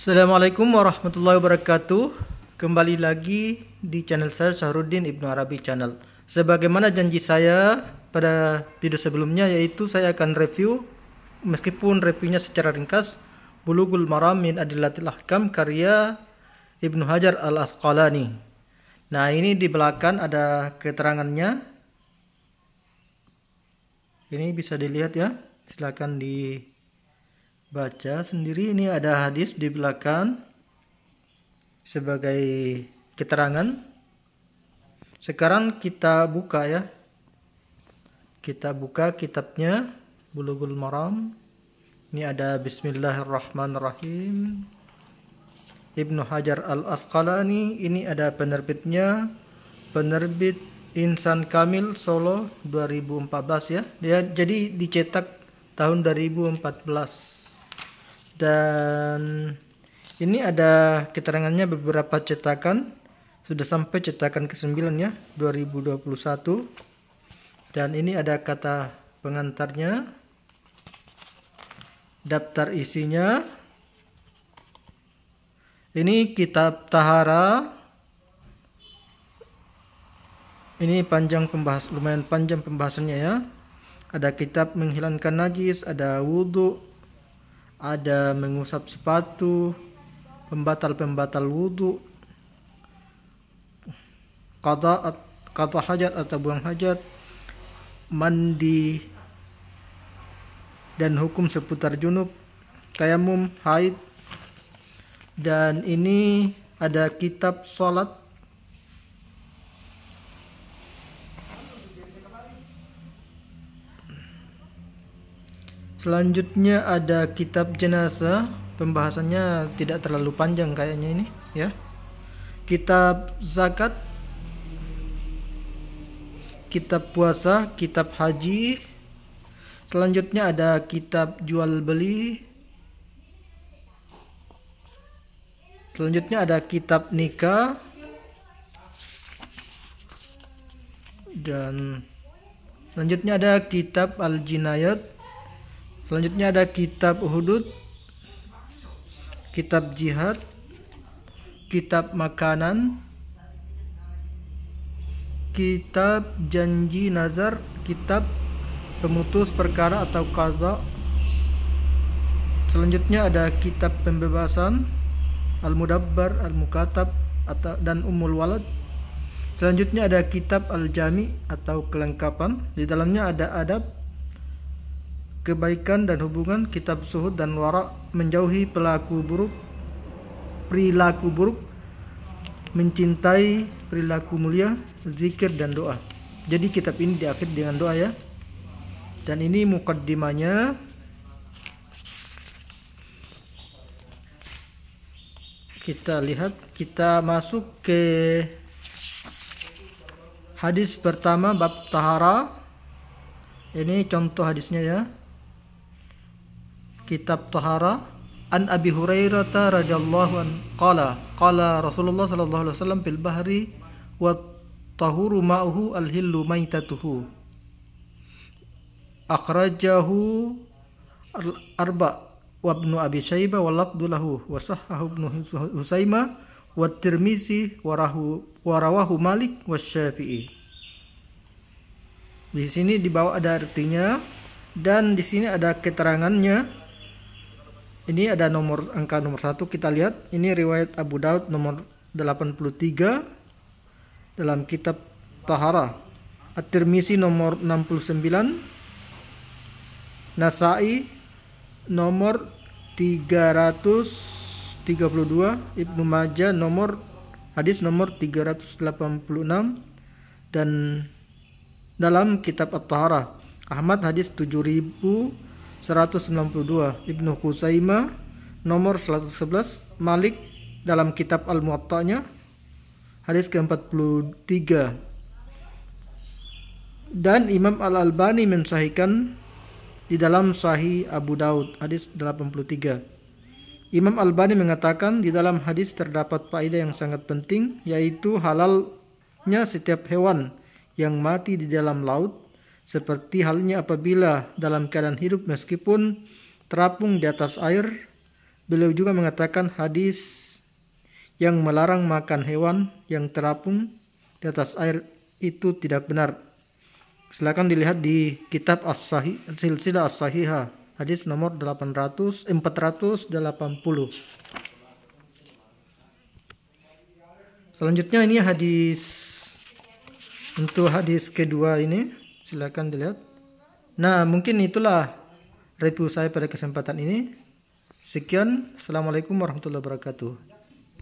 Assalamualaikum warahmatullahi wabarakatuh. Kembali lagi di channel saya Syahrudin Ibnu Arabi Channel. Sebagaimana janji saya pada video sebelumnya yaitu saya akan review meskipun reviewnya secara ringkas Bulughul Maram min Adilatil Ahkam karya Ibnu Hajar Al-Asqalani. Nah, ini di belakang ada keterangannya. Ini bisa dilihat ya. Silahkan di baca sendiri ini ada hadis di belakang sebagai keterangan. Sekarang kita buka ya. Kita buka kitabnya Bulughul Maram. Ini ada Bismillahirrahmanirrahim. Ibnu Hajar Al-Asqalani ini ada penerbitnya penerbit Insan Kamil Solo 2014 ya. Dia jadi dicetak tahun 2014 dan ini ada keterangannya beberapa cetakan sudah sampai cetakan ke-9 ya 2021 dan ini ada kata pengantarnya daftar isinya ini kitab tahara ini panjang pembahas lumayan panjang pembahasannya ya ada kitab menghilangkan najis ada wudhu ada mengusap sepatu, pembatal-pembatal wudhu, kata kata hajat atau buang hajat, mandi, dan hukum seputar junub, tayamum, haid, dan ini ada kitab sholat Selanjutnya ada kitab jenazah, pembahasannya tidak terlalu panjang kayaknya ini, ya. Kitab zakat, kitab puasa, kitab haji. Selanjutnya ada kitab jual beli. Selanjutnya ada kitab nikah dan selanjutnya ada kitab al-jinayat Selanjutnya ada kitab hudud, kitab jihad, kitab makanan, kitab janji nazar, kitab pemutus perkara atau qadha. Selanjutnya ada kitab pembebasan, Al-Mudabbar, Al-Mukatab atau dan umul Walad. Selanjutnya ada kitab Al-Jami atau kelengkapan. Di dalamnya ada adab, kebaikan dan hubungan kitab suhud dan warak menjauhi pelaku buruk perilaku buruk mencintai perilaku mulia zikir dan doa jadi kitab ini diakhiri dengan doa ya dan ini mukaddimanya kita lihat kita masuk ke hadis pertama bab tahara ini contoh hadisnya ya kitab Tahara an Abi Hurairah radhiyallahu an qala qala Rasulullah sallallahu alaihi wasallam bil bahri wa tahuru ma'uhu al hillu maitatuhu akhrajahu al arba wa ibnu abi syaibah wa labdulahu wa sahahu ibnu husayma wa tirmizi wa rahu wa rawahu malik wa syafi'i di sini di bawah ada artinya dan di sini ada keterangannya ini ada nomor angka nomor satu kita lihat ini riwayat Abu Daud nomor 83 dalam kitab Tahara. At-Tirmizi nomor 69 Nasai nomor 332 Ibnu Majah nomor hadis nomor 386 dan dalam kitab At-Tahara Ahmad hadis 7000 192, Ibnu Khuzaimah nomor 111, Malik dalam kitab Al-Muwatta'nya hadis ke-43. Dan Imam Al-Albani mensahikan di dalam Sahih Abu Daud hadis 83. Imam Albani mengatakan di dalam hadis terdapat faedah yang sangat penting yaitu halalnya setiap hewan yang mati di dalam laut seperti halnya apabila dalam keadaan hidup meskipun terapung di atas air. Beliau juga mengatakan hadis yang melarang makan hewan yang terapung di atas air itu tidak benar. Silakan dilihat di kitab As-Sahih, Silsilah As-Sahihah, hadis nomor 800 480. Eh, Selanjutnya ini hadis untuk hadis kedua ini Silakan dilihat. Nah, mungkin itulah review saya pada kesempatan ini. Sekian. Assalamualaikum warahmatullahi wabarakatuh.